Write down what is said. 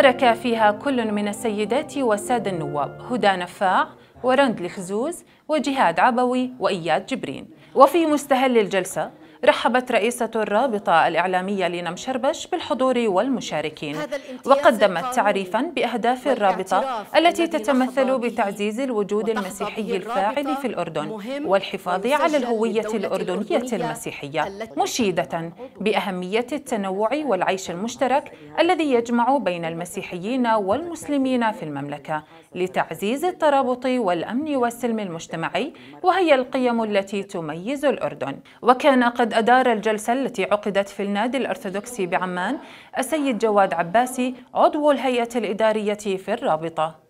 شارك فيها كل من السيدات والسادة النواب هدى نفاع ورند لخزوز وجهاد عبوي وإياد جبرين وفي مستهل الجلسة رحبت رئيسة الرابطة الإعلامية لينا مشربش بالحضور والمشاركين وقدمت تعريفا بأهداف الرابطة التي تتمثل بتعزيز الوجود المسيحي الفاعل في الأردن والحفاظ على الهوية الأردنية المسيحية مشيدة بأهمية التنوع والعيش المشترك الذي يجمع بين المسيحيين والمسلمين في المملكة لتعزيز الترابط والأمن والسلم المجتمعي وهي القيم التي تميز الأردن وكان قد وقد أدار الجلسة التي عقدت في النادي الأرثوذكسي بعمان السيد جواد عباسي عضو الهيئة الإدارية في الرابطة